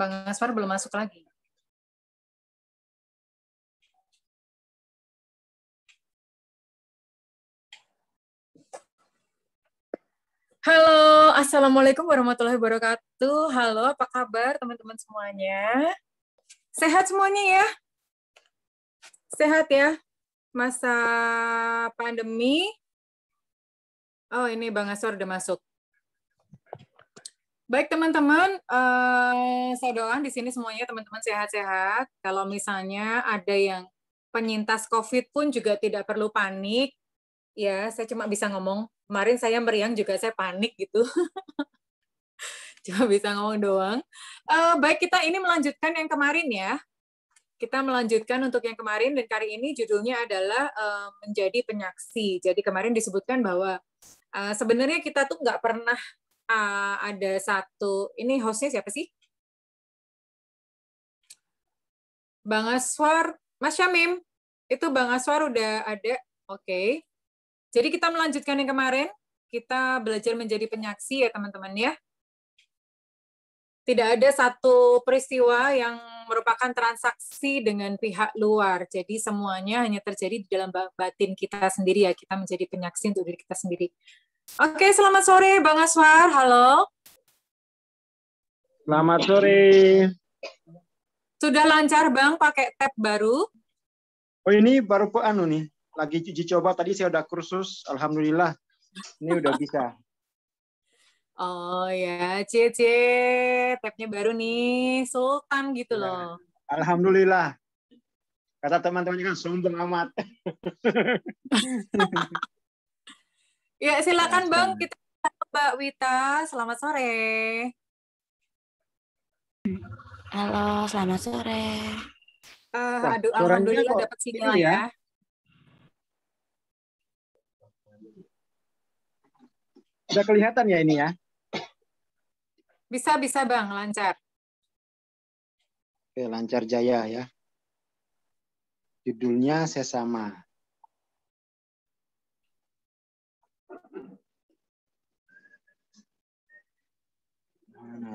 Bang Aswar belum masuk lagi. Halo, Assalamualaikum warahmatullahi wabarakatuh. Halo, apa kabar teman-teman semuanya? Sehat semuanya ya? Sehat ya? Masa pandemi? Oh, ini Bang Aswar udah masuk. Baik teman-teman, eh, saya doakan di sini semuanya teman-teman sehat-sehat. Kalau misalnya ada yang penyintas COVID pun juga tidak perlu panik. Ya, saya cuma bisa ngomong. Kemarin saya meriang juga saya panik gitu. cuma bisa ngomong doang. Eh, baik kita ini melanjutkan yang kemarin ya. Kita melanjutkan untuk yang kemarin dan kali ini judulnya adalah eh, menjadi penyaksi. Jadi kemarin disebutkan bahwa eh, sebenarnya kita tuh nggak pernah uh, ada satu ini hostnya siapa sih? Bang Aswar, Mas Syamim, itu Bang Aswar udah ada, oke. Okay. Jadi kita melanjutkan yang kemarin, kita belajar menjadi penyaksi ya teman-teman ya. Tidak ada satu peristiwa yang merupakan transaksi dengan pihak luar. Jadi semuanya hanya terjadi di dalam batin kita sendiri ya. Kita menjadi penyaksi untuk diri kita sendiri. Oke, selamat sore Bang Aswar. Halo. Selamat sore. Sudah lancar Bang pakai tab baru? Oh ini baru ke anu nih, lagi uji coba tadi saya udah kursus, alhamdulillah ini udah bisa. oh ya, cie tabnya baru nih, Sultan gitu iya. loh. alhamdulillah. Kata teman teman kan sombong amat. Ya, silakan Bang. Kita Mbak Wita, selamat sore. Halo, selamat sore. Uh, aduh, Wah, alhamdulillah dapat sinyal ya. ya. Udah kelihatan ya ini ya? Bisa, bisa Bang, lancar. Oke, lancar jaya ya. Judulnya Sesama.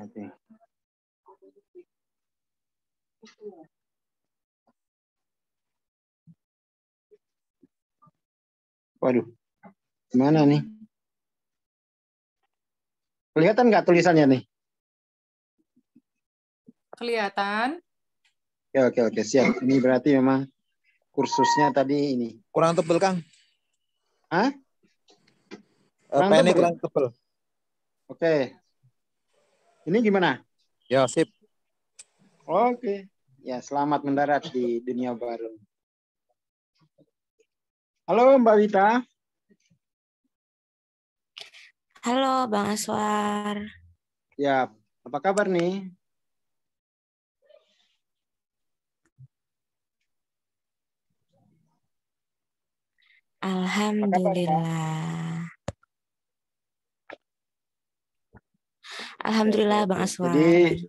natin. Waduh, mana nih? Kelihatan nggak tulisannya nih? Kelihatan. Oke, ya, oke, oke. Siap. Ini berarti memang kursusnya tadi ini. Kurang tebel, Kang. Hah? Eh, kurang kurang tebel. Oke, ini gimana? Ya, sip. Oke. Ya, selamat mendarat di dunia baru. Halo Mbak Wita. Halo Bang Aswar. Ya, apa kabar nih? Alhamdulillah. Alhamdulillah Bang Aswar. Jadi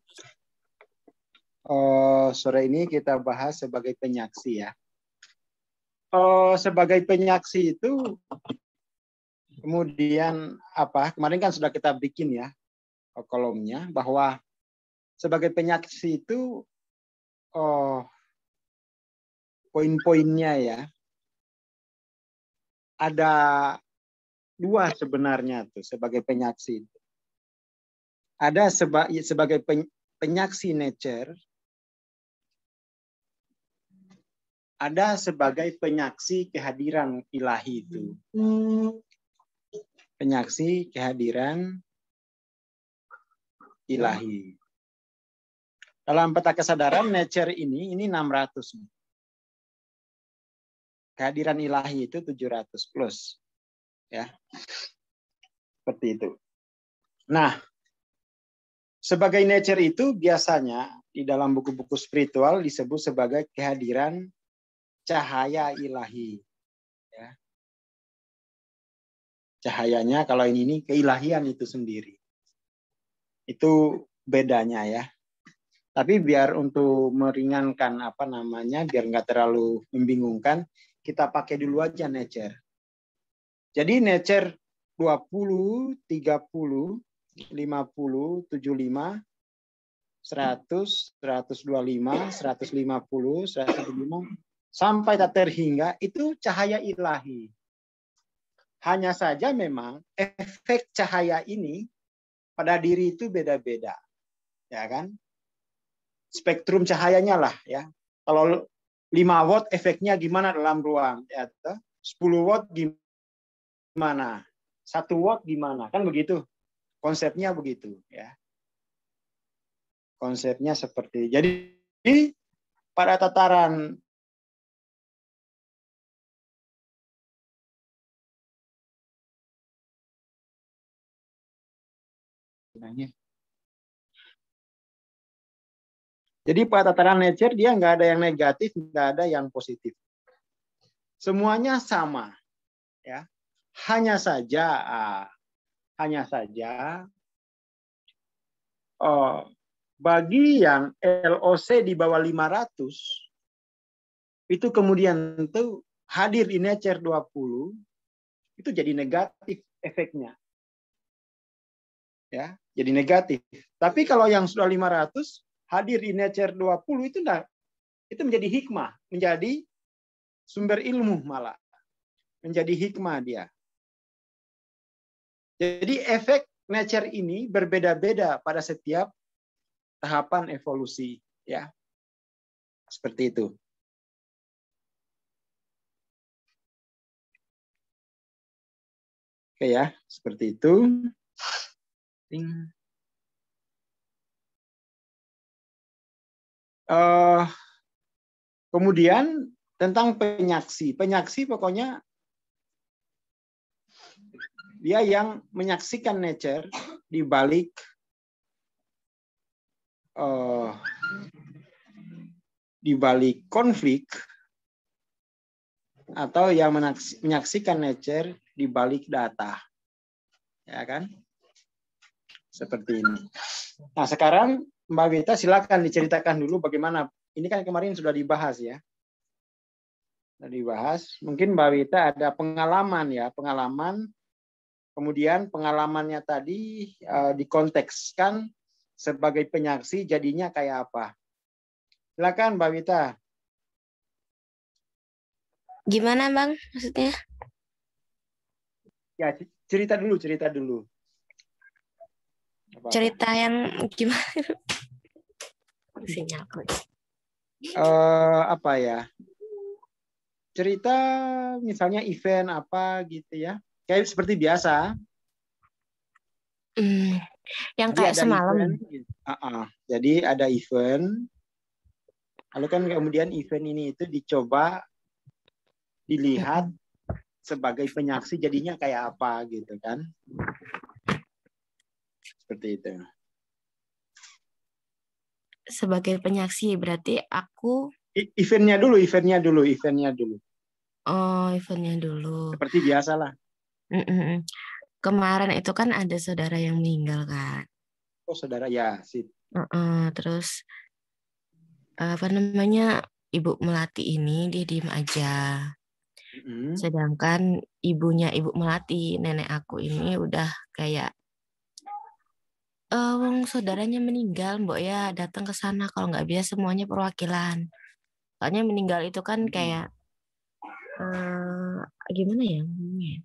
uh, sore ini kita bahas sebagai penyaksi ya. Oh, sebagai penyaksi itu kemudian apa? Kemarin kan sudah kita bikin ya eh, kolomnya bahwa sebagai penyaksi itu oh, poin-poinnya ya ada dua sebenarnya tuh sebagai penyaksi ada seba, sebagai pen, penyaksi nature, ada sebagai penyaksi kehadiran ilahi itu. Penyaksi kehadiran ilahi. Dalam peta kesadaran nature ini ini 600. Kehadiran ilahi itu 700 plus. Ya. Seperti itu. Nah, sebagai nature itu biasanya di dalam buku-buku spiritual disebut sebagai kehadiran cahaya ilahi. Ya. Cahayanya kalau ini ini keilahian itu sendiri. Itu bedanya ya. Tapi biar untuk meringankan apa namanya, biar nggak terlalu membingungkan, kita pakai dulu aja nature. Jadi nature 20, 30, 50, 75, 100, 125, 150, 175 sampai tak terhingga itu cahaya ilahi. Hanya saja memang efek cahaya ini pada diri itu beda-beda. Ya kan? Spektrum cahayanya lah ya. Kalau 5 watt efeknya gimana dalam ruang? Ya, 10 watt gimana? 1 watt gimana? Kan begitu. Konsepnya begitu ya. Konsepnya seperti jadi pada tataran Jadi pada tataran nature dia nggak ada yang negatif, nggak ada yang positif. Semuanya sama, ya. Hanya saja ah, hanya saja oh, bagi yang LOC di bawah 500 itu kemudian itu hadir di nature 20 itu jadi negatif efeknya. Ya, jadi negatif. Tapi kalau yang sudah 500 hadir di nature 20 itu enggak itu menjadi hikmah, menjadi sumber ilmu malah. Menjadi hikmah dia. Jadi efek nature ini berbeda-beda pada setiap tahapan evolusi ya. Seperti itu. Oke ya, seperti itu. Uh, kemudian tentang penyaksi. Penyaksi pokoknya dia yang menyaksikan nature di balik uh, di balik konflik atau yang menyaksikan nature di balik data. Ya kan? Seperti ini. Nah, sekarang Mbak Wita silakan diceritakan dulu bagaimana ini kan kemarin sudah dibahas ya. Sudah dibahas. Mungkin Mbak Wita ada pengalaman ya, pengalaman Kemudian pengalamannya tadi uh, dikontekskan sebagai penyaksi jadinya kayak apa. Silakan Mbak Wita. Gimana Bang maksudnya? Ya cerita dulu, cerita dulu. Apa? Cerita yang gimana? Sinyal uh, eh, apa ya? Cerita misalnya event apa gitu ya? kayak seperti biasa. Mm, yang kayak semalam. uh -uh. Jadi ada event. Lalu kan kemudian event ini itu dicoba dilihat sebagai penyaksi jadinya kayak apa gitu kan. Seperti itu. Sebagai penyaksi berarti aku eventnya dulu, eventnya dulu, eventnya dulu. Oh, eventnya dulu. Seperti biasalah. Kemarin itu kan ada saudara yang meninggal kan. Oh saudara ya sih. Uh-uh, terus eh, apa namanya ibu melati ini dia diem aja. mm Sedangkan ibunya ibu melati nenek aku ini udah kayak wong eh, wong saudaranya meninggal mbok ya datang ke sana kalau nggak biasa semuanya perwakilan. Soalnya meninggal itu kan kayak uh, gimana ya Hmm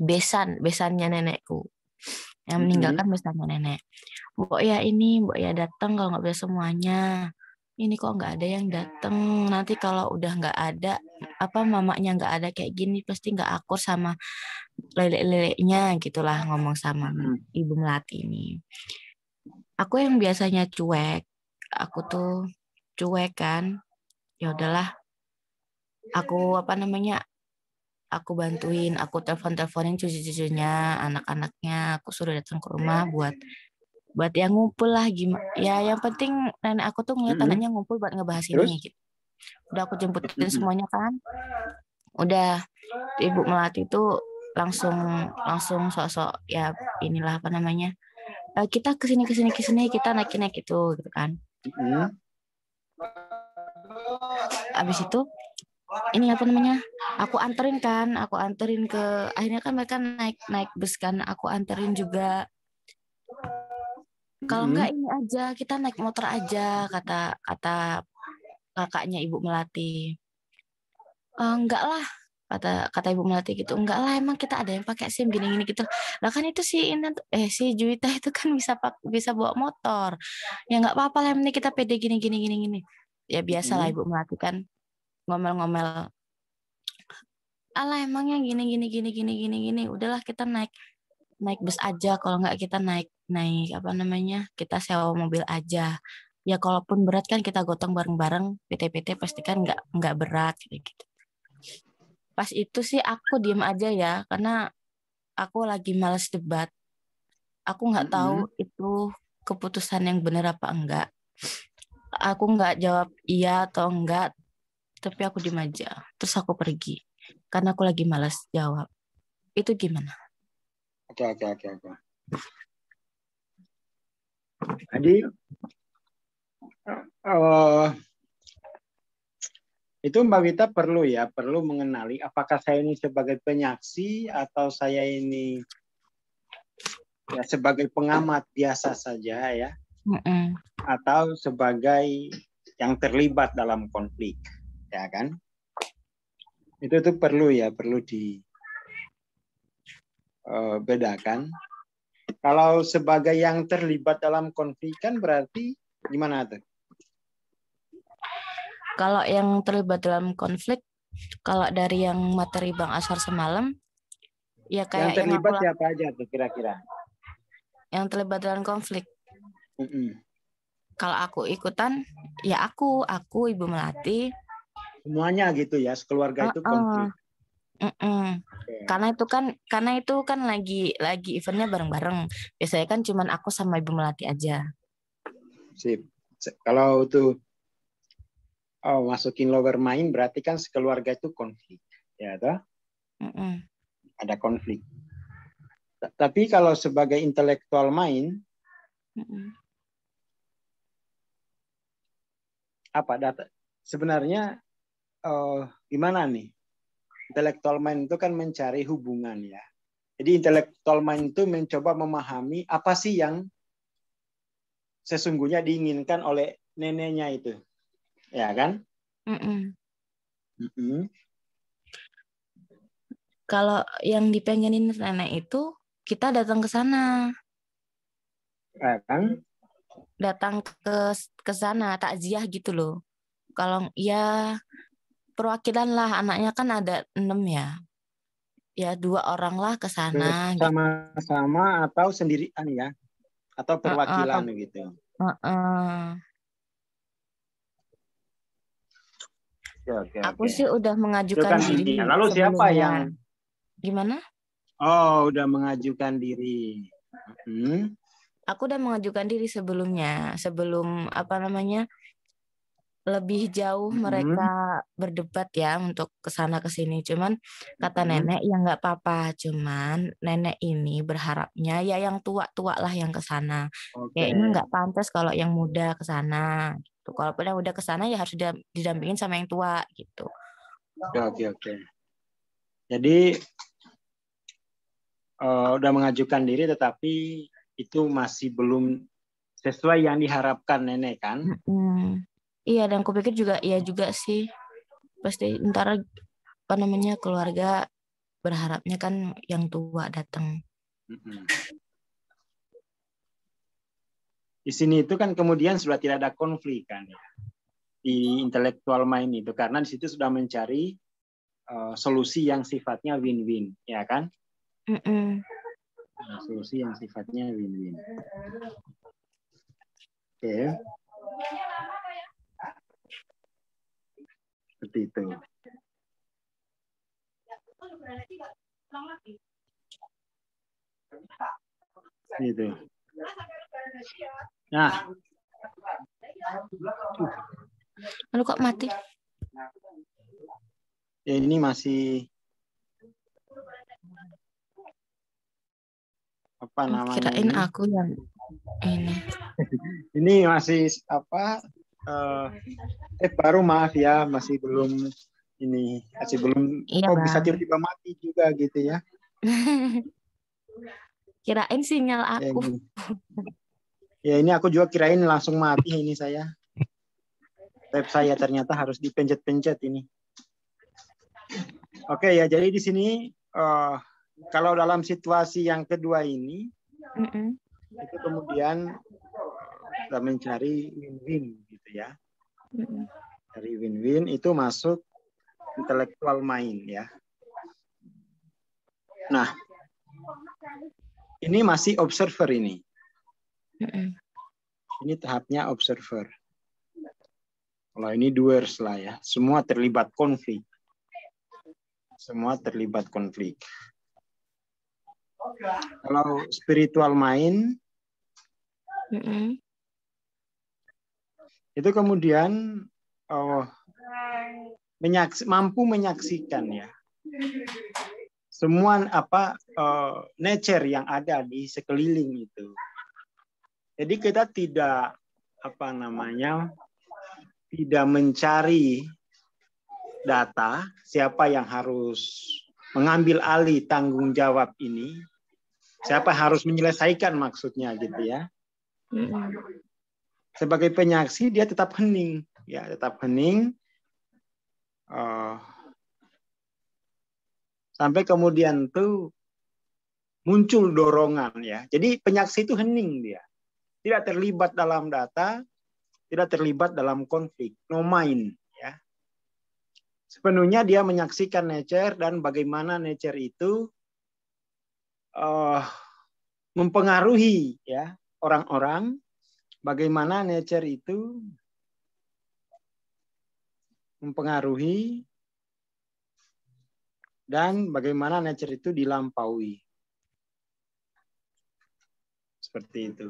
besan besannya nenekku yang meninggalkan mm besannya nenek mbok ya ini mbok ya datang kalau nggak bisa semuanya ini kok nggak ada yang datang nanti kalau udah nggak ada apa mamanya nggak ada kayak gini pasti nggak akur sama lele-lelenya gitulah ngomong sama ibu melati ini aku yang biasanya cuek aku tuh cuek kan ya udahlah aku apa namanya aku bantuin, aku telepon-teleponin cucu-cucunya, anak-anaknya, aku suruh datang ke rumah buat buat yang ngumpul lah gimana. Ya yang penting nenek aku tuh ngeliat anaknya ngumpul buat ngebahas Terus? ini gitu. Udah aku jemputin semuanya kan. Udah Ibu Melati itu langsung langsung sosok ya inilah apa namanya. Eh, kita kesini kesini kesini kita naik naik itu gitu kan. mm Abis itu ini apa namanya aku anterin kan aku anterin ke akhirnya kan mereka naik naik bus kan aku anterin juga kalau enggak mm-hmm. ini aja kita naik motor aja kata kata kakaknya ibu melati e, eh, enggak lah kata kata ibu melati gitu enggak lah emang kita ada yang pakai sim gini gini gitu lah kan itu si Inan eh si Juwita itu kan bisa pak bisa bawa motor ya enggak apa-apa lah ini kita pede gini gini gini gini ya biasa lah mm-hmm. ibu melati kan ngomel-ngomel ala emangnya gini gini gini gini gini gini udahlah kita naik naik bus aja kalau nggak kita naik naik apa namanya kita sewa mobil aja ya kalaupun berat kan kita gotong bareng-bareng PT-PT pastikan nggak nggak berat gitu pas itu sih aku diem aja ya karena aku lagi males debat aku nggak tahu hmm. itu keputusan yang benar apa enggak aku nggak jawab iya atau enggak tapi aku diem aja terus aku pergi karena aku lagi malas jawab itu gimana oke oke oke oke jadi uh, eh, itu Mbak Wita perlu ya perlu mengenali apakah saya ini sebagai penyaksi atau saya ini ya sebagai pengamat biasa saja ya atau sebagai yang terlibat dalam konflik ya kan? Itu itu perlu ya, perlu dibedakan. Eh, kalau sebagai yang terlibat dalam konflik kan berarti gimana tuh? Kalau yang terlibat dalam konflik, kalau dari yang materi Bang Asar semalam, ya kayak yang terlibat yang siapa aja tuh kira-kira? Yang terlibat dalam konflik. Mm -mm. Kalau aku ikutan, ya aku, aku Ibu Melati, semuanya gitu ya sekeluarga uh, itu konflik. Uh, uh, Okay. Karena itu kan karena itu kan lagi lagi eventnya bareng-bareng. Biasanya kan cuman aku sama Ibu Melati aja. Sip. Kalau tuh oh, masukin lower main berarti kan sekeluarga itu konflik, ya toh? Uh, uh. Ada konflik. T Tapi kalau sebagai intelektual main uh, uh. apa data sebenarnya uh, gimana nih? Intellectual mind itu kan mencari hubungan ya. Jadi intellectual mind itu mencoba memahami apa sih yang sesungguhnya diinginkan oleh neneknya itu, ya kan? Mm -mm. Mm -mm. Kalau yang dipengenin nenek itu kita datang ke sana. Ya kan? Datang ke ke sana takziah gitu loh. Kalau ya perwakilan lah anaknya kan ada enam ya ya dua orang lah ke sana gitu. sama-sama gitu. atau sendirian ya atau perwakilan uh, uh, gitu uh, uh. Oke, aku oke. sih udah mengajukan diri. diri. Lalu siapa yang gimana? Oh, udah mengajukan diri. Hmm. Aku udah mengajukan diri sebelumnya, sebelum apa namanya lebih jauh hmm. mereka berdebat ya untuk kesana kesini cuman kata hmm. nenek ya nggak apa-apa cuman nenek ini berharapnya ya yang tua-tua lah yang kesana okay. kayaknya nggak pantas kalau yang muda kesana gitu kalaupun yang muda kesana ya harus didampingin sama yang tua gitu oke okay, oke okay, jadi uh, udah mengajukan diri tetapi itu masih belum sesuai yang diharapkan nenek kan mm. Iya, dan pikir juga iya juga sih. Pasti ntar apa namanya keluarga berharapnya kan yang tua datang. Di sini itu kan kemudian sudah tidak ada konflik kan ya di intelektual mind itu karena di situ sudah mencari uh, solusi yang sifatnya win-win ya kan? Mm -mm. solusi yang sifatnya win-win. Oke. Okay. Seperti itu. Ya, ya, itu. Nah. Lalu kok mati? Ya, ini masih apa namanya? Kirain ini? aku yang ini. ini masih apa uh, eh baru maaf ya masih belum ini masih belum iya, oh bisa tiba-tiba mati juga gitu ya kirain sinyal ya, aku ya, ya ini aku juga kirain langsung mati ini saya tab saya ternyata harus dipencet-pencet ini oke ya jadi di sini uh, kalau dalam situasi yang kedua ini mm -mm. itu kemudian kita mencari win-win Gitu ya. Dari win-win itu masuk intelektual main ya. Nah, ini masih observer ini. Ini tahapnya observer. Kalau ini doers lah ya, semua terlibat konflik. Semua terlibat konflik. Kalau spiritual main, itu kemudian oh, menyaks mampu menyaksikan ya semua apa uh, nature yang ada di sekeliling itu. Jadi kita tidak apa namanya tidak mencari data siapa yang harus mengambil alih tanggung jawab ini, siapa harus menyelesaikan maksudnya gitu ya. Hmm sebagai penyaksi dia tetap hening, ya tetap hening. Uh, sampai kemudian tuh muncul dorongan ya. Jadi penyaksi itu hening dia. Tidak terlibat dalam data, tidak terlibat dalam konflik, no mind ya. Sepenuhnya dia menyaksikan nature dan bagaimana nature itu uh, mempengaruhi ya orang-orang bagaimana nature itu mempengaruhi dan bagaimana nature itu dilampaui. Seperti itu.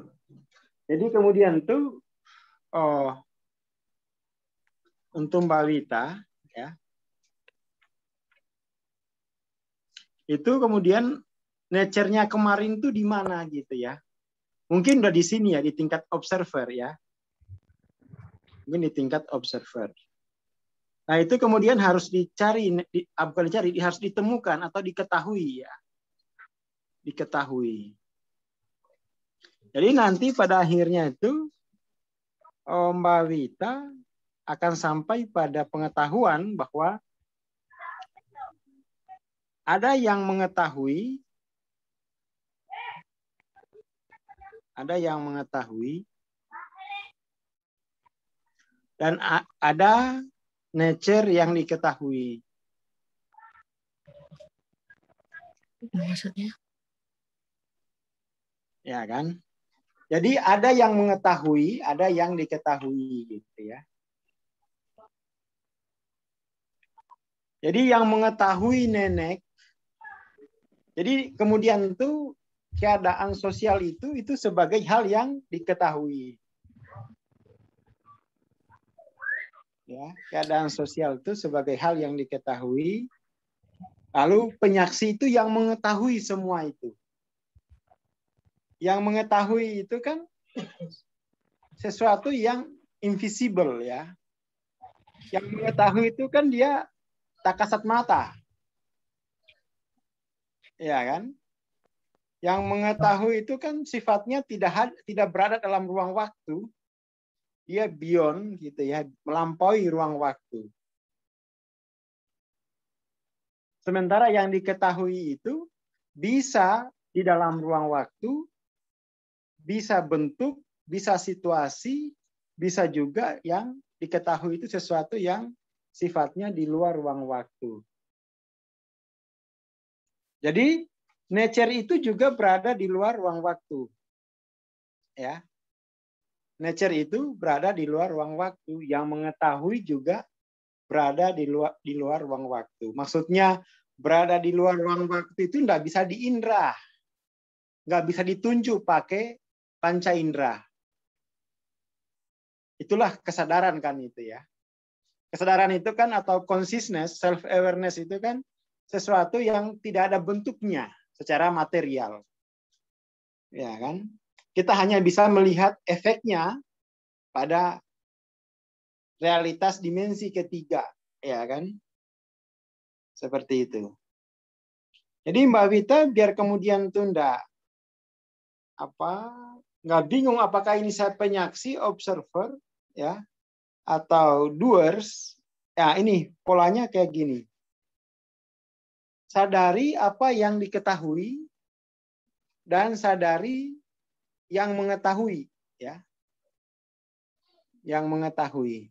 Jadi kemudian tuh oh, untuk Mbak Wita ya. Itu kemudian nature-nya kemarin tuh di mana gitu ya. Mungkin udah di sini ya, di tingkat observer ya. Mungkin di tingkat observer. Nah itu kemudian harus dicari, di, ah, bukan dicari, harus ditemukan atau diketahui ya. Diketahui. Jadi nanti pada akhirnya itu Mbak Wita akan sampai pada pengetahuan bahwa ada yang mengetahui Ada yang mengetahui. Dan ada nature yang diketahui. Maksudnya? Ya kan? Jadi ada yang mengetahui, ada yang diketahui gitu ya. Jadi yang mengetahui nenek, jadi kemudian tuh keadaan sosial itu itu sebagai hal yang diketahui. Ya, keadaan sosial itu sebagai hal yang diketahui. Lalu penyaksi itu yang mengetahui semua itu. Yang mengetahui itu kan sesuatu yang invisible ya. Yang mengetahui itu kan dia tak kasat mata. Ya kan? Yang mengetahui itu kan sifatnya tidak tidak berada dalam ruang waktu. Dia beyond gitu ya, melampaui ruang waktu. Sementara yang diketahui itu bisa di dalam ruang waktu, bisa bentuk, bisa situasi, bisa juga yang diketahui itu sesuatu yang sifatnya di luar ruang waktu. Jadi nature itu juga berada di luar ruang waktu. Ya. Nature itu berada di luar ruang waktu, yang mengetahui juga berada di luar di luar ruang waktu. Maksudnya berada di luar ruang waktu itu tidak bisa diindra. Nggak bisa ditunjuk pakai panca indera. Itulah kesadaran kan itu ya. Kesadaran itu kan atau consciousness, self awareness itu kan sesuatu yang tidak ada bentuknya secara material. Ya kan? Kita hanya bisa melihat efeknya pada realitas dimensi ketiga, ya kan? Seperti itu. Jadi Mbak Vita biar kemudian tunda apa nggak bingung apakah ini saya penyaksi observer ya atau doers ya ini polanya kayak gini sadari apa yang diketahui dan sadari yang mengetahui ya yang mengetahui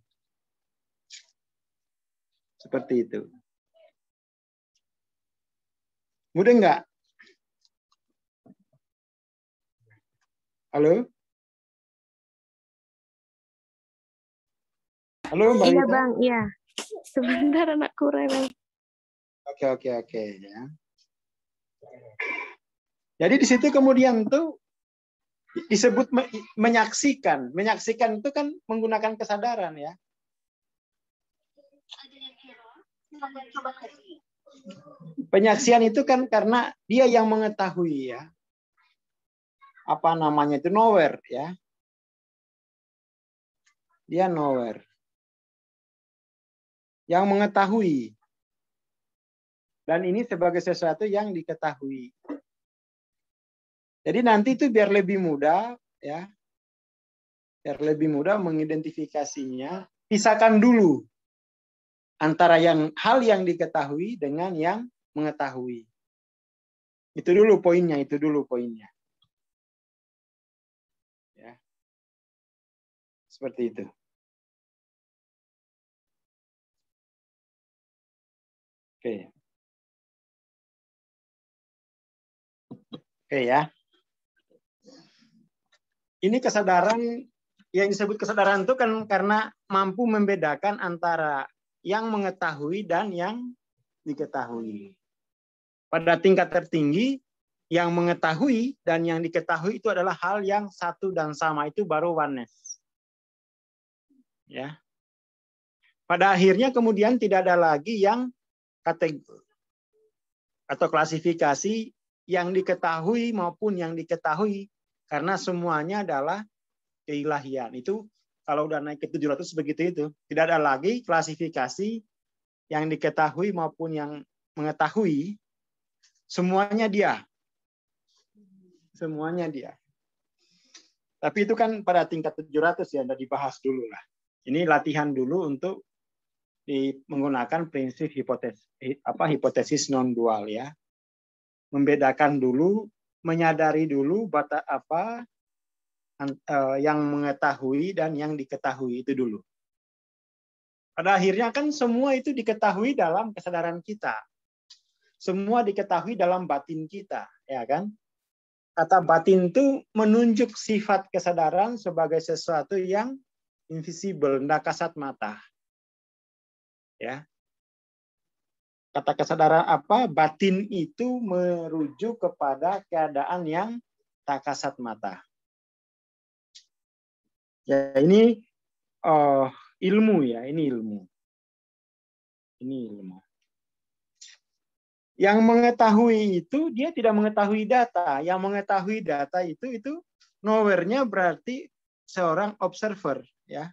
seperti itu mudah nggak halo halo mbak iya bang iya sebentar anakku rewel Oke oke oke ya. Jadi di situ kemudian tuh disebut me menyaksikan. Menyaksikan itu kan menggunakan kesadaran ya. Penyaksian itu kan karena dia yang mengetahui ya. Apa namanya itu nowhere ya. Dia nowhere. Yang mengetahui dan ini sebagai sesuatu yang diketahui. Jadi nanti itu biar lebih mudah ya. Biar lebih mudah mengidentifikasinya, pisahkan dulu antara yang hal yang diketahui dengan yang mengetahui. Itu dulu poinnya, itu dulu poinnya. Ya. Seperti itu. Oke. Okay. Oke ya. Ini kesadaran yang disebut kesadaran itu kan karena mampu membedakan antara yang mengetahui dan yang diketahui. Pada tingkat tertinggi, yang mengetahui dan yang diketahui itu adalah hal yang satu dan sama itu baru oneness. Ya. Pada akhirnya kemudian tidak ada lagi yang kategori atau klasifikasi yang diketahui maupun yang diketahui karena semuanya adalah keilahian. Itu kalau udah naik ke 700 begitu itu, tidak ada lagi klasifikasi yang diketahui maupun yang mengetahui semuanya dia. Semuanya dia. Tapi itu kan pada tingkat 700 ya, sudah dibahas dulu lah. Ini latihan dulu untuk menggunakan prinsip hipotesis apa hipotesis non dual ya membedakan dulu, menyadari dulu bata apa eh, yang mengetahui dan yang diketahui itu dulu. Pada akhirnya kan semua itu diketahui dalam kesadaran kita. Semua diketahui dalam batin kita, ya kan? Kata batin itu menunjuk sifat kesadaran sebagai sesuatu yang invisible, tidak kasat mata. Ya, kata kesadaran apa batin itu merujuk kepada keadaan yang tak kasat mata. Ya ini uh, ilmu ya, ini ilmu. Ini ilmu. Yang mengetahui itu dia tidak mengetahui data. Yang mengetahui data itu itu knowernya berarti seorang observer ya.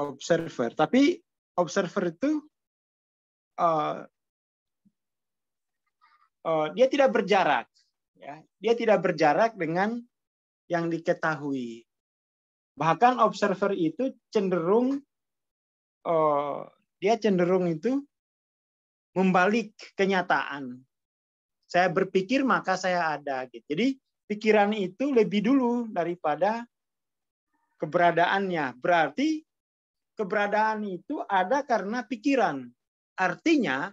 observer. Tapi observer itu uh, uh, dia tidak berjarak, ya. Dia tidak berjarak dengan yang diketahui. Bahkan observer itu cenderung uh, dia cenderung itu membalik kenyataan. Saya berpikir maka saya ada. Gitu. Jadi pikiran itu lebih dulu daripada keberadaannya. Berarti keberadaan itu ada karena pikiran. Artinya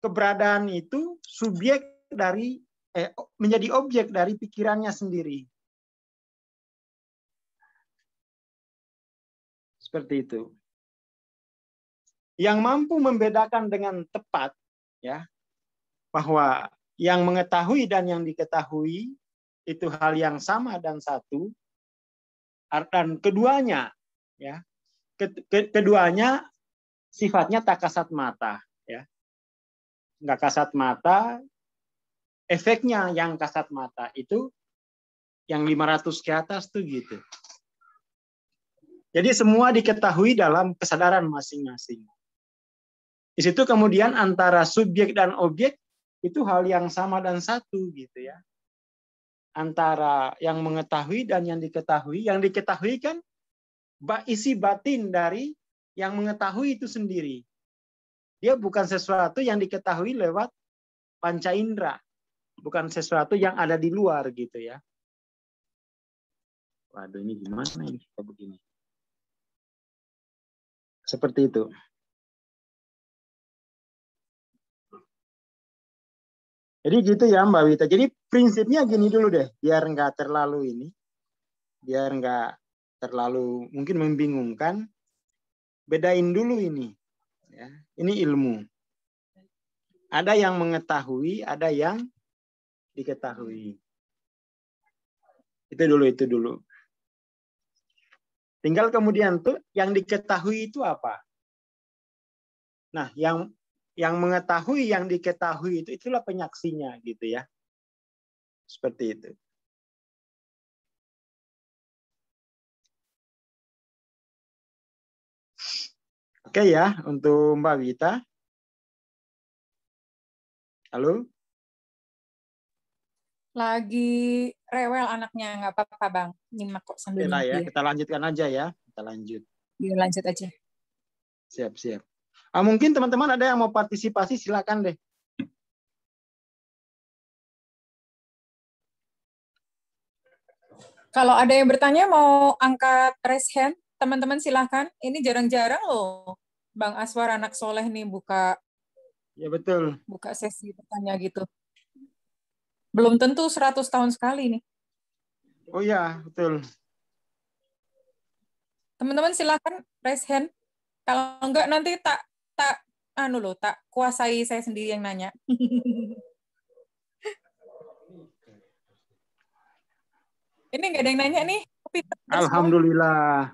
keberadaan itu subjek dari eh, menjadi objek dari pikirannya sendiri. Seperti itu. Yang mampu membedakan dengan tepat ya bahwa yang mengetahui dan yang diketahui itu hal yang sama dan satu dan keduanya ya keduanya sifatnya tak kasat mata ya nggak kasat mata efeknya yang kasat mata itu yang 500 ke atas tuh gitu jadi semua diketahui dalam kesadaran masing-masing di situ kemudian antara subjek dan objek itu hal yang sama dan satu gitu ya antara yang mengetahui dan yang diketahui yang diketahui kan isi batin dari yang mengetahui itu sendiri. Dia bukan sesuatu yang diketahui lewat panca indera, bukan sesuatu yang ada di luar gitu ya. Waduh ini gimana ini kita begini. Seperti itu. Jadi gitu ya Mbak Wita. Jadi prinsipnya gini dulu deh, biar nggak terlalu ini, biar nggak terlalu mungkin membingungkan, bedain dulu ini. Ya, ini ilmu. Ada yang mengetahui, ada yang diketahui. Itu dulu, itu dulu. Tinggal kemudian tuh yang diketahui itu apa? Nah, yang yang mengetahui yang diketahui itu itulah penyaksinya gitu ya. Seperti itu. Oke ya, untuk Mbak Wita. Halo? Lagi rewel anaknya, nggak apa-apa Bang. Nyimak kok sambil Yalah ya, Kita lanjutkan aja ya. Kita lanjut. Iya, lanjut aja. Siap, siap. Ah, mungkin teman-teman ada yang mau partisipasi, silakan deh. Kalau ada yang bertanya mau angkat raise hand, teman-teman silahkan. Ini jarang-jarang loh Bang Aswar anak soleh nih buka ya betul buka sesi bertanya gitu belum tentu 100 tahun sekali nih oh ya betul teman-teman silahkan raise hand kalau enggak nanti tak tak anu loh tak kuasai saya sendiri yang nanya ini enggak ada yang nanya nih Alhamdulillah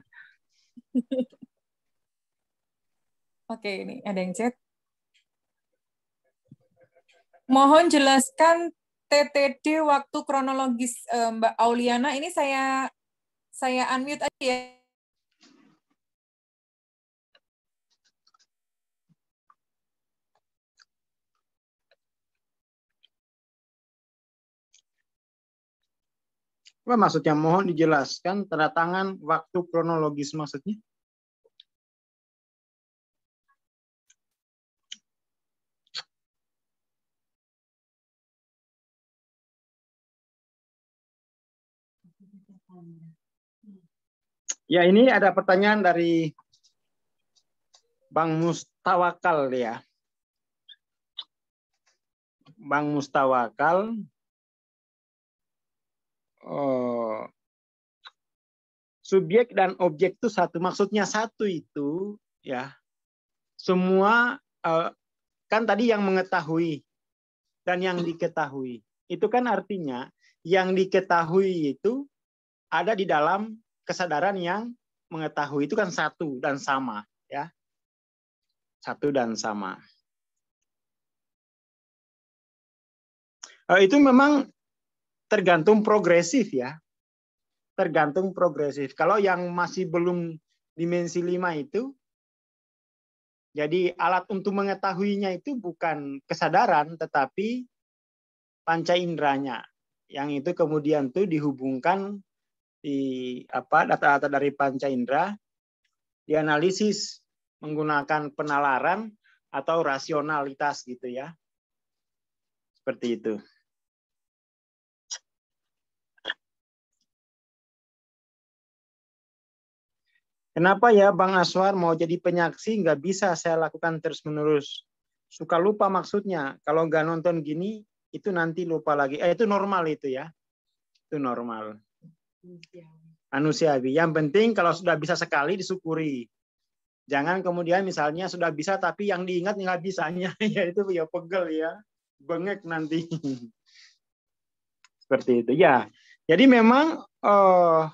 Oke, ini ada yang chat. Mohon jelaskan TTD waktu kronologis eh, Mbak Auliana. Ini saya saya unmute aja ya. Apa maksudnya? Mohon dijelaskan tanda tangan waktu kronologis maksudnya? Ya, ini ada pertanyaan dari Bang Mustawakal ya. Bang Mustawakal. Oh, subjek dan objek itu satu. Maksudnya satu itu ya. Semua eh, kan tadi yang mengetahui dan yang diketahui. Itu kan artinya yang diketahui itu ada di dalam kesadaran yang mengetahui itu kan satu dan sama ya satu dan sama eh, itu memang tergantung progresif ya tergantung progresif kalau yang masih belum dimensi lima itu jadi alat untuk mengetahuinya itu bukan kesadaran tetapi panca inderanya yang itu kemudian tuh dihubungkan di apa data-data dari panca indera dianalisis menggunakan penalaran atau rasionalitas gitu ya. Seperti itu. Kenapa ya Bang Aswar mau jadi penyaksi nggak bisa saya lakukan terus-menerus? Suka lupa maksudnya. Kalau nggak nonton gini, itu nanti lupa lagi. Eh, itu normal itu ya. Itu normal manusiawi. Yang penting kalau sudah bisa sekali disyukuri. Jangan kemudian misalnya sudah bisa tapi yang diingat nggak bisanya ya itu ya pegel ya, bengek nanti. Seperti itu ya. Jadi memang uh,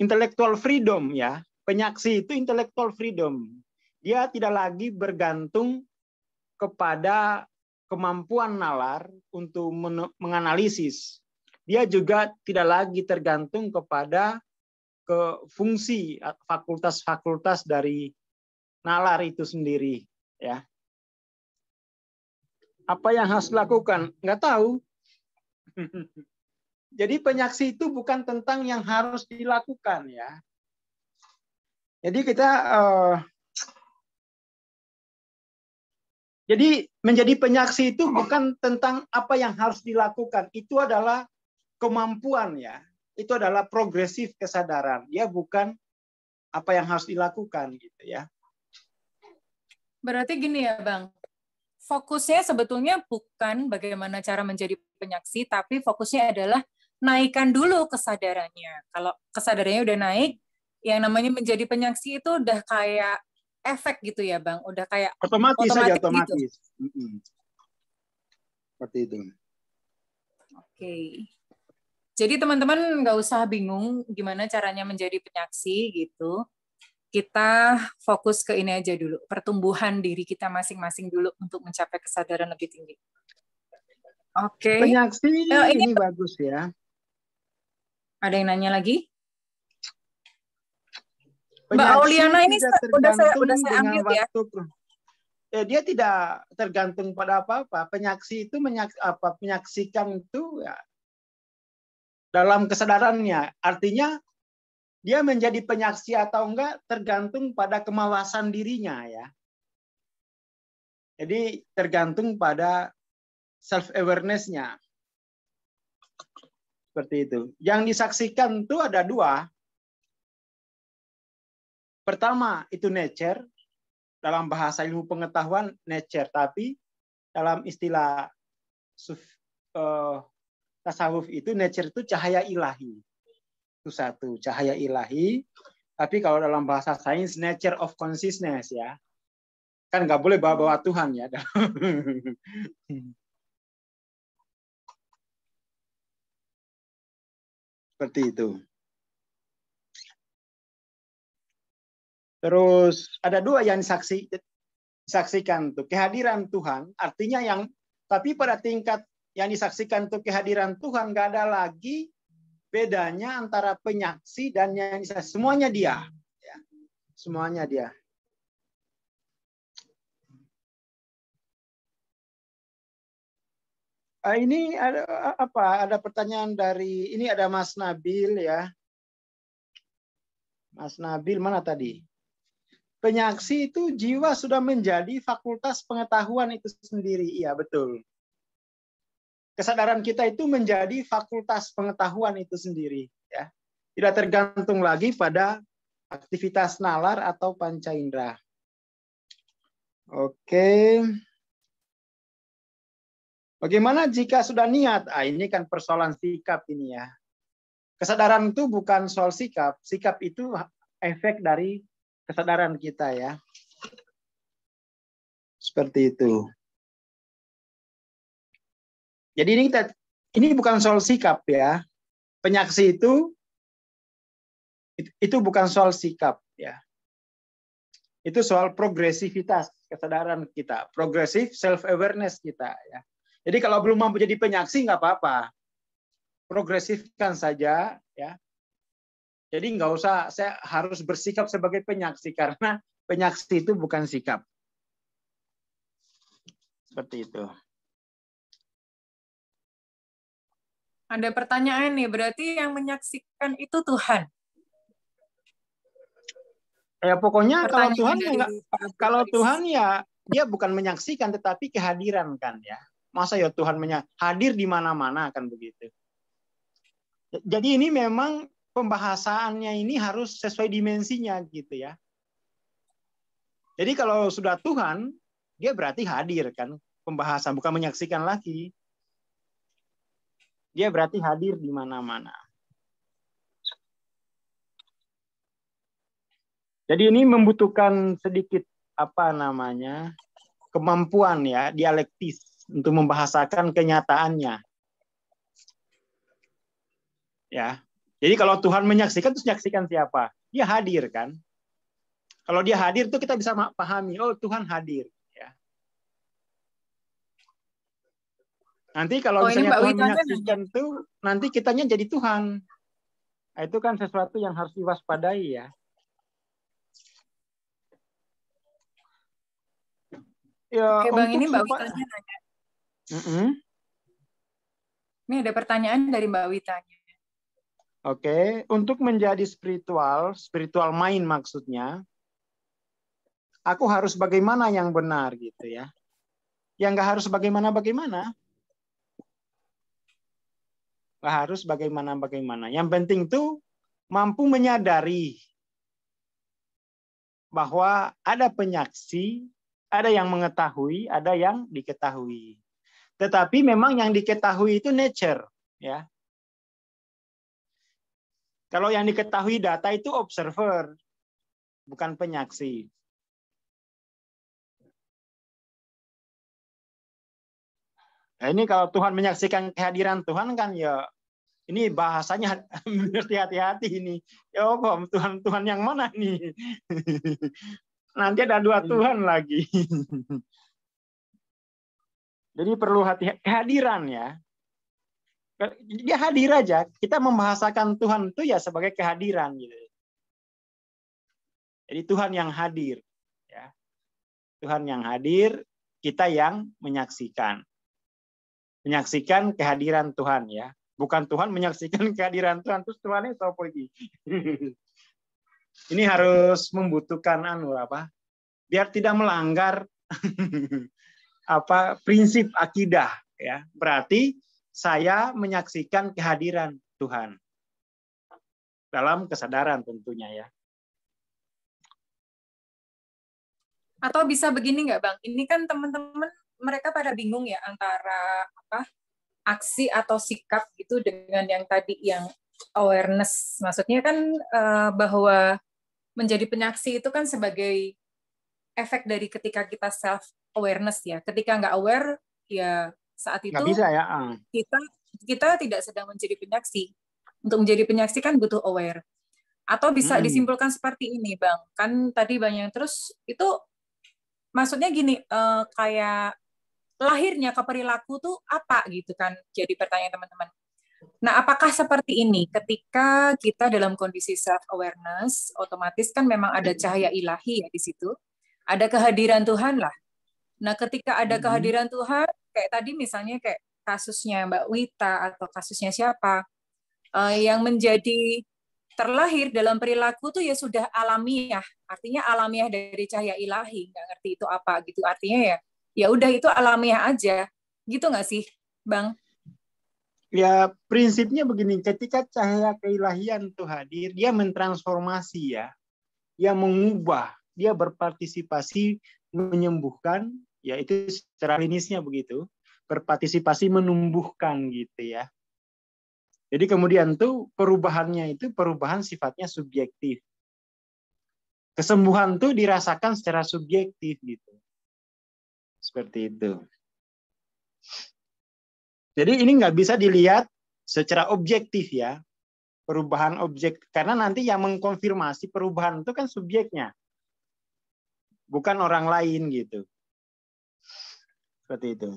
intellectual freedom ya, penyaksi itu intellectual freedom. Dia tidak lagi bergantung kepada kemampuan nalar untuk menganalisis dia juga tidak lagi tergantung kepada ke fungsi fakultas-fakultas dari nalar itu sendiri ya apa yang harus dilakukan nggak tahu jadi penyaksi itu bukan tentang yang harus dilakukan ya jadi kita uh, jadi menjadi penyaksi itu bukan tentang apa yang harus dilakukan itu adalah kemampuan ya itu adalah progresif kesadaran ya bukan apa yang harus dilakukan gitu ya berarti gini ya bang fokusnya sebetulnya bukan bagaimana cara menjadi penyaksi tapi fokusnya adalah naikkan dulu kesadarannya kalau kesadarannya udah naik yang namanya menjadi penyaksi itu udah kayak efek gitu ya bang udah kayak otomatis otomatis, otomatis. Gitu. Mm -hmm. seperti itu oke okay. Jadi teman-teman nggak usah bingung gimana caranya menjadi penyaksi gitu. Kita fokus ke ini aja dulu, pertumbuhan diri kita masing-masing dulu untuk mencapai kesadaran lebih tinggi. Oke. Okay. Penyaksi so, eh, ini, ini bagus ya. Ada yang nanya lagi? Penyaksi Mbak Auliana ini sudah saya sudah saya ambil ya. Waktu, ya. Dia tidak tergantung pada apa-apa. Penyaksi itu menyak, apa penyaksikan itu ya, dalam kesadarannya. Artinya dia menjadi penyaksi atau enggak tergantung pada kemawasan dirinya ya. Jadi tergantung pada self awareness-nya. Seperti itu. Yang disaksikan itu ada dua. Pertama itu nature dalam bahasa ilmu pengetahuan nature tapi dalam istilah eh, tasawuf itu nature itu cahaya ilahi. Itu satu, cahaya ilahi. Tapi kalau dalam bahasa sains nature of consciousness ya. Kan nggak boleh bawa-bawa Tuhan ya. Seperti itu. Terus ada dua yang saksi saksikan tuh kehadiran Tuhan artinya yang tapi pada tingkat yang disaksikan untuk kehadiran Tuhan nggak ada lagi bedanya antara penyaksi dan yang disaksikan. Semuanya dia. Ya. Semuanya dia. Ah, ini ada apa? Ada pertanyaan dari ini ada Mas Nabil ya. Mas Nabil mana tadi? Penyaksi itu jiwa sudah menjadi fakultas pengetahuan itu sendiri. Iya, betul kesadaran kita itu menjadi fakultas pengetahuan itu sendiri ya tidak tergantung lagi pada aktivitas nalar atau panca indera oke bagaimana jika sudah niat ah ini kan persoalan sikap ini ya kesadaran itu bukan soal sikap sikap itu efek dari kesadaran kita ya seperti itu jadi ini kita, ini bukan soal sikap ya. Penyaksi itu itu bukan soal sikap ya. Itu soal progresivitas kesadaran kita, progresif self awareness kita ya. Jadi kalau belum mampu jadi penyaksi nggak apa-apa, progresifkan saja ya. Jadi nggak usah saya harus bersikap sebagai penyaksi karena penyaksi itu bukan sikap. Seperti itu. Ada pertanyaan nih, berarti yang menyaksikan itu Tuhan. Ya pokoknya pertanyaan kalau Tuhan enggak, ya, kalau Tuhan ya dia bukan menyaksikan tetapi kehadiran kan ya. Masa ya Tuhan hadir di mana-mana kan begitu. Jadi ini memang pembahasannya ini harus sesuai dimensinya gitu ya. Jadi kalau sudah Tuhan, dia berarti hadir kan pembahasan bukan menyaksikan lagi. Dia berarti hadir di mana-mana. Jadi ini membutuhkan sedikit apa namanya kemampuan ya dialektis untuk membahasakan kenyataannya. Ya. Jadi kalau Tuhan menyaksikan terus menyaksikan siapa? Dia hadir kan? Kalau dia hadir tuh kita bisa pahami, oh Tuhan hadir. Nanti kalau oh, misalnya Tuhan menyaksikan itu, nanti kitanya jadi Tuhan. Nah, itu kan sesuatu yang harus diwaspadai ya. ya Oke, Bang, ini Mbak Wita nanya. Mm -hmm. Ini ada pertanyaan dari Mbak Witanya. Oke, okay. untuk menjadi spiritual, spiritual main maksudnya, aku harus bagaimana yang benar gitu ya. Yang nggak harus bagaimana-bagaimana, harus bagaimana bagaimana. Yang penting itu mampu menyadari bahwa ada penyaksi, ada yang mengetahui, ada yang diketahui. Tetapi memang yang diketahui itu nature, ya. Kalau yang diketahui data itu observer, bukan penyaksi. Nah, ini kalau Tuhan menyaksikan kehadiran Tuhan kan ya ini bahasanya mesti hati-hati ini. Ya Allah, Tuhan-Tuhan yang mana nih? Nanti ada dua iya. Tuhan lagi. Jadi perlu hati kehadiran ya. Dia hadir aja. Kita membahasakan Tuhan itu ya sebagai kehadiran gitu. Jadi Tuhan yang hadir ya. Tuhan yang hadir, kita yang menyaksikan. Menyaksikan kehadiran Tuhan ya bukan Tuhan menyaksikan kehadiran Tuhan terus Tuhan itu apa ini harus membutuhkan anu apa biar tidak melanggar apa prinsip akidah ya berarti saya menyaksikan kehadiran Tuhan dalam kesadaran tentunya ya atau bisa begini nggak bang ini kan teman-teman mereka pada bingung ya antara apa aksi atau sikap itu dengan yang tadi yang awareness. Maksudnya kan uh, bahwa menjadi penyaksi itu kan sebagai efek dari ketika kita self awareness ya. Ketika nggak aware ya saat itu nggak bisa ya. Ah. kita kita tidak sedang menjadi penyaksi. Untuk menjadi penyaksi kan butuh aware. Atau bisa hmm. disimpulkan seperti ini, Bang. Kan tadi banyak terus itu maksudnya gini uh, kayak lahirnya ke perilaku tuh apa gitu kan jadi pertanyaan teman-teman. Nah, apakah seperti ini ketika kita dalam kondisi self awareness, otomatis kan memang ada hmm. cahaya ilahi ya di situ. Ada kehadiran Tuhan lah. Nah, ketika ada hmm. kehadiran Tuhan, kayak tadi misalnya kayak kasusnya Mbak Wita atau kasusnya siapa eh, yang menjadi terlahir dalam perilaku tuh ya sudah alamiah, artinya alamiah dari cahaya ilahi, nggak ngerti itu apa gitu, artinya ya ya udah itu alamiah aja gitu nggak sih bang ya prinsipnya begini ketika cahaya keilahian itu hadir dia mentransformasi ya dia mengubah dia berpartisipasi menyembuhkan ya itu secara klinisnya begitu berpartisipasi menumbuhkan gitu ya jadi kemudian tuh perubahannya itu perubahan sifatnya subjektif kesembuhan tuh dirasakan secara subjektif gitu seperti itu. Jadi ini nggak bisa dilihat secara objektif ya. Perubahan objek. Karena nanti yang mengkonfirmasi perubahan itu kan subjeknya. Bukan orang lain gitu. Seperti itu.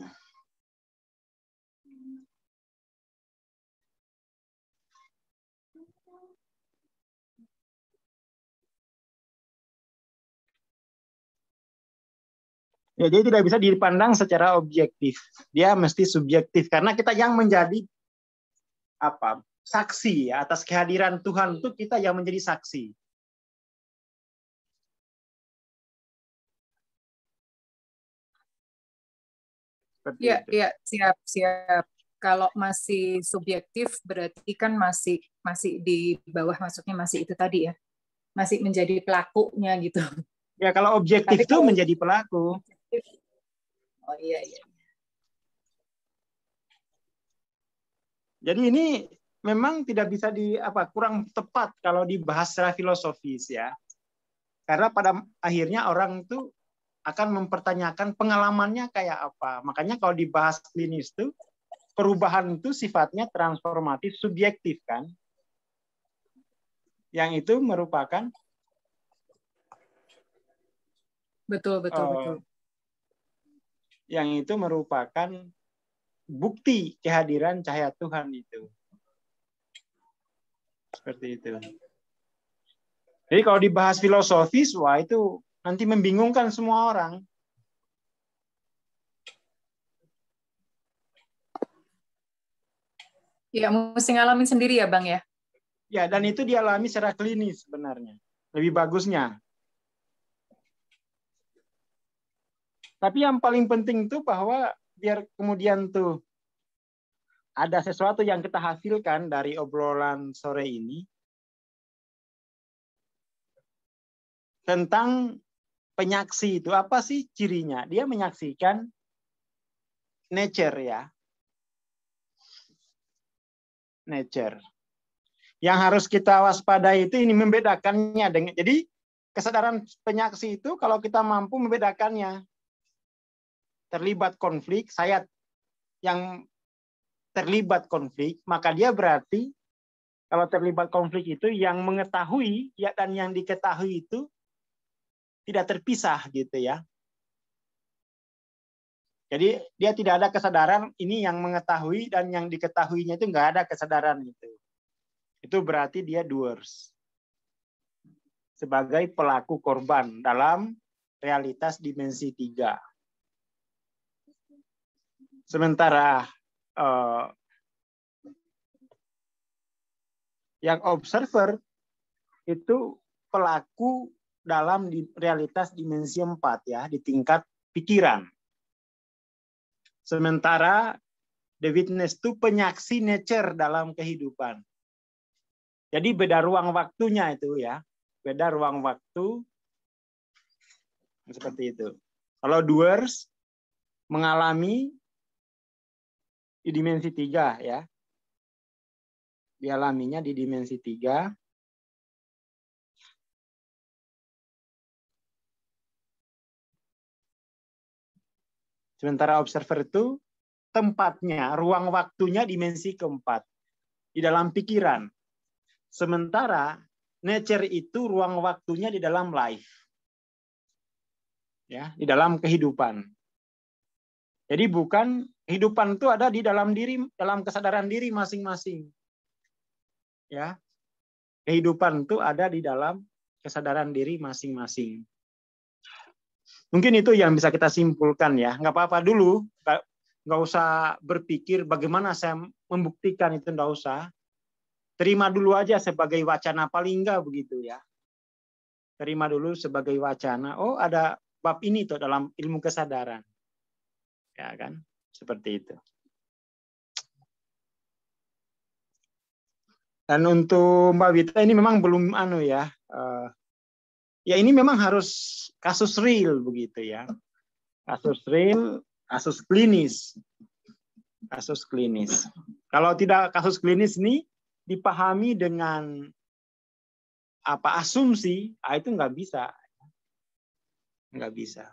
Ya, jadi tidak bisa dipandang secara objektif. Dia mesti subjektif karena kita yang menjadi apa? saksi ya, atas kehadiran Tuhan itu kita yang menjadi saksi. Iya, iya, siap, siap. Kalau masih subjektif berarti kan masih masih di bawah masuknya masih itu tadi ya. Masih menjadi pelakunya gitu. Ya, kalau objektif itu menjadi pelaku. Oh iya iya. Jadi ini memang tidak bisa di apa kurang tepat kalau dibahas secara filosofis ya. Karena pada akhirnya orang itu akan mempertanyakan pengalamannya kayak apa. Makanya kalau dibahas klinis itu perubahan itu sifatnya transformatif subjektif kan. Yang itu merupakan betul betul uh, betul yang itu merupakan bukti kehadiran cahaya Tuhan itu. Seperti itu. Jadi kalau dibahas filosofis, wah itu nanti membingungkan semua orang. Ya, mesti ngalamin sendiri ya, Bang ya? Ya, dan itu dialami secara klinis sebenarnya. Lebih bagusnya. Tapi yang paling penting itu bahwa biar kemudian tuh ada sesuatu yang kita hasilkan dari obrolan sore ini tentang penyaksi itu apa sih cirinya? Dia menyaksikan nature ya. Nature. Yang harus kita waspadai itu ini membedakannya dengan jadi kesadaran penyaksi itu kalau kita mampu membedakannya terlibat konflik, saya yang terlibat konflik, maka dia berarti kalau terlibat konflik itu yang mengetahui ya dan yang diketahui itu tidak terpisah gitu ya. Jadi dia tidak ada kesadaran ini yang mengetahui dan yang diketahuinya itu nggak ada kesadaran itu. Itu berarti dia doers sebagai pelaku korban dalam realitas dimensi tiga. Sementara uh, yang observer itu pelaku dalam di, realitas dimensi 4 ya, di tingkat pikiran. Sementara the witness itu penyaksi nature dalam kehidupan. Jadi beda ruang waktunya itu ya. Beda ruang waktu seperti itu. Kalau doers mengalami di dimensi tiga ya. Dialaminya di dimensi tiga. Sementara observer itu tempatnya, ruang waktunya dimensi keempat. Di dalam pikiran. Sementara nature itu ruang waktunya di dalam life. Ya, di dalam kehidupan. Jadi bukan Kehidupan itu ada di dalam diri, dalam kesadaran diri masing-masing. Ya, kehidupan itu ada di dalam kesadaran diri masing-masing. Mungkin itu yang bisa kita simpulkan ya. Nggak apa-apa dulu, nggak, usah berpikir bagaimana saya membuktikan itu nggak usah. Terima dulu aja sebagai wacana paling enggak begitu ya. Terima dulu sebagai wacana. Oh ada bab ini tuh dalam ilmu kesadaran. Ya kan? Seperti itu. Dan untuk Mbak Wita ini memang belum anu ya. Uh, ya ini memang harus kasus real begitu ya. Kasus real, kasus klinis. Kasus klinis. Kalau tidak kasus klinis ini dipahami dengan apa asumsi, ah, itu nggak bisa. Nggak bisa.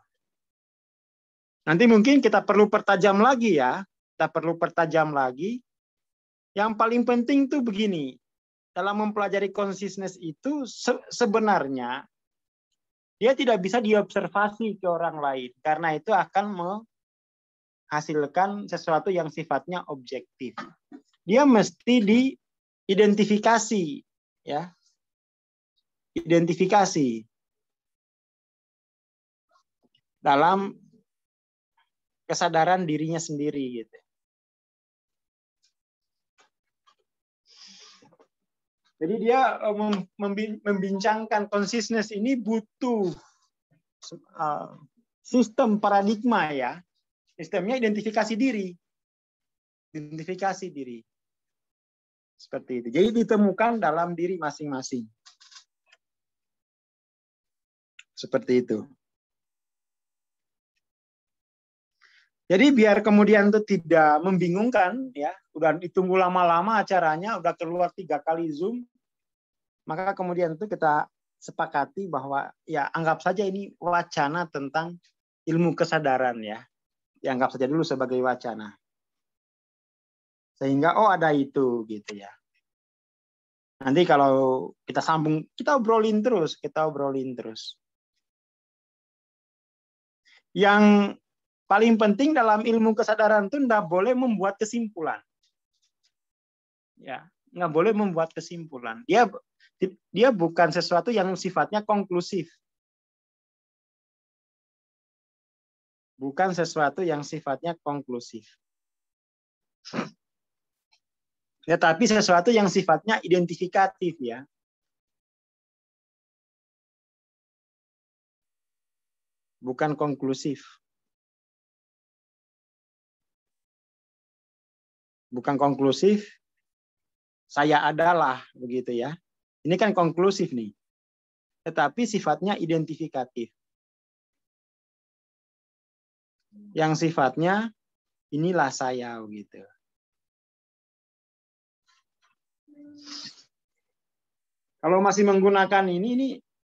Nanti mungkin kita perlu pertajam lagi ya. Kita perlu pertajam lagi. Yang paling penting tuh begini. Dalam mempelajari consciousness itu se sebenarnya dia tidak bisa diobservasi ke orang lain karena itu akan menghasilkan sesuatu yang sifatnya objektif. Dia mesti diidentifikasi ya. Identifikasi dalam kesadaran dirinya sendiri gitu. Jadi dia eh, membincangkan konsistensi ini butuh eh, sistem paradigma ya. Sistemnya identifikasi diri. Identifikasi diri. Seperti itu. Jadi ditemukan dalam diri masing-masing. Seperti itu. Jadi biar kemudian itu tidak membingungkan ya, udah ditunggu lama-lama acaranya, udah keluar tiga kali Zoom, maka kemudian itu kita sepakati bahwa ya anggap saja ini wacana tentang ilmu kesadaran ya. anggap saja dulu sebagai wacana. Sehingga oh ada itu gitu ya. Nanti kalau kita sambung, kita obrolin terus, kita obrolin terus. Yang Paling penting dalam ilmu kesadaran itu tidak boleh membuat kesimpulan. Ya, nggak boleh membuat kesimpulan. Dia dia bukan sesuatu yang sifatnya konklusif. Bukan sesuatu yang sifatnya konklusif. Ya tapi sesuatu yang sifatnya identifikatif ya, bukan konklusif. bukan konklusif. Saya adalah begitu ya. Ini kan konklusif nih. Tetapi sifatnya identifikatif. Yang sifatnya inilah saya begitu. Kalau masih menggunakan ini ini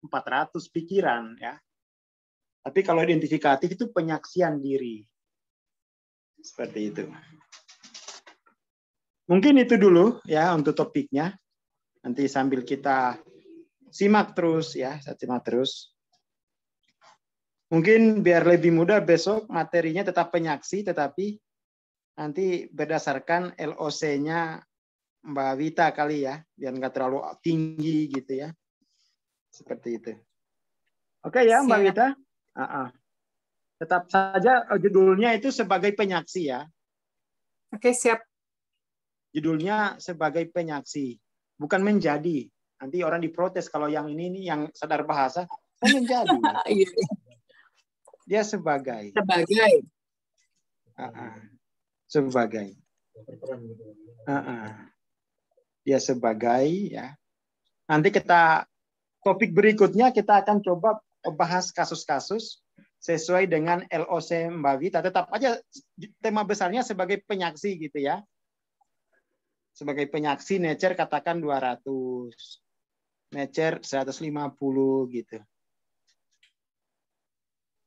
400 pikiran ya. Tapi kalau identifikatif itu penyaksian diri. Seperti itu. Mungkin itu dulu ya untuk topiknya. Nanti sambil kita simak terus ya, simak terus. Mungkin biar lebih mudah besok materinya tetap penyaksi, tetapi nanti berdasarkan LOC-nya Mbak Wita kali ya, biar nggak terlalu tinggi gitu ya. Seperti itu. Oke ya Mbak Siap. Wita. Uh -uh. Tetap saja judulnya itu sebagai penyaksi ya. Oke siap. Judulnya sebagai penyaksi, bukan menjadi. Nanti orang diprotes kalau yang ini ini yang sadar bahasa kan menjadi. Iya. Dia sebagai. Sebagai. Uh -uh. Sebagai. Uh -uh. Dia sebagai ya. Nanti kita topik berikutnya kita akan coba bahas kasus-kasus sesuai dengan LOC Mbak Vita. Tetap aja tema besarnya sebagai penyaksi gitu ya sebagai penyaksi nature katakan 200. Nature 150 gitu.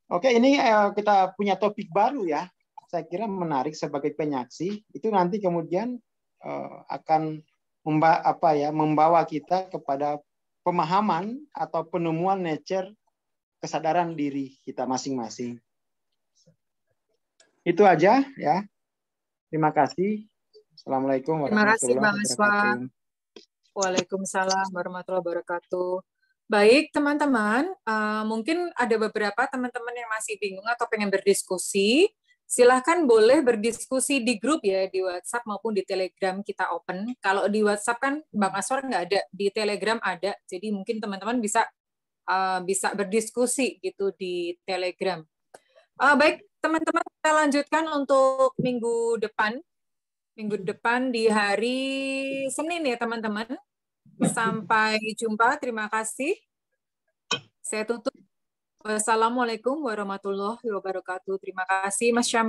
Oke, ini eh, kita punya topik baru ya. Saya kira menarik sebagai penyaksi itu nanti kemudian eh, akan apa ya, membawa kita kepada pemahaman atau penemuan nature kesadaran diri kita masing-masing. Itu aja ya. Terima kasih. Assalamualaikum warahmatullahi wabarakatuh. Terima kasih Bang Aswa. Waalaikumsalam warahmatullahi wabarakatuh. Baik, teman-teman, uh, mungkin ada beberapa teman-teman yang masih bingung atau pengen berdiskusi. Silahkan boleh berdiskusi di grup ya, di WhatsApp maupun di Telegram kita open. Kalau di WhatsApp kan Bang Aswar nggak ada, di Telegram ada. Jadi mungkin teman-teman bisa uh, bisa berdiskusi gitu di Telegram. Uh, baik, teman-teman, kita lanjutkan untuk minggu depan minggu depan di hari Senin ya teman-teman. Sampai jumpa, terima kasih. Saya tutup. Wassalamualaikum warahmatullahi wabarakatuh. Terima kasih Mas Syam.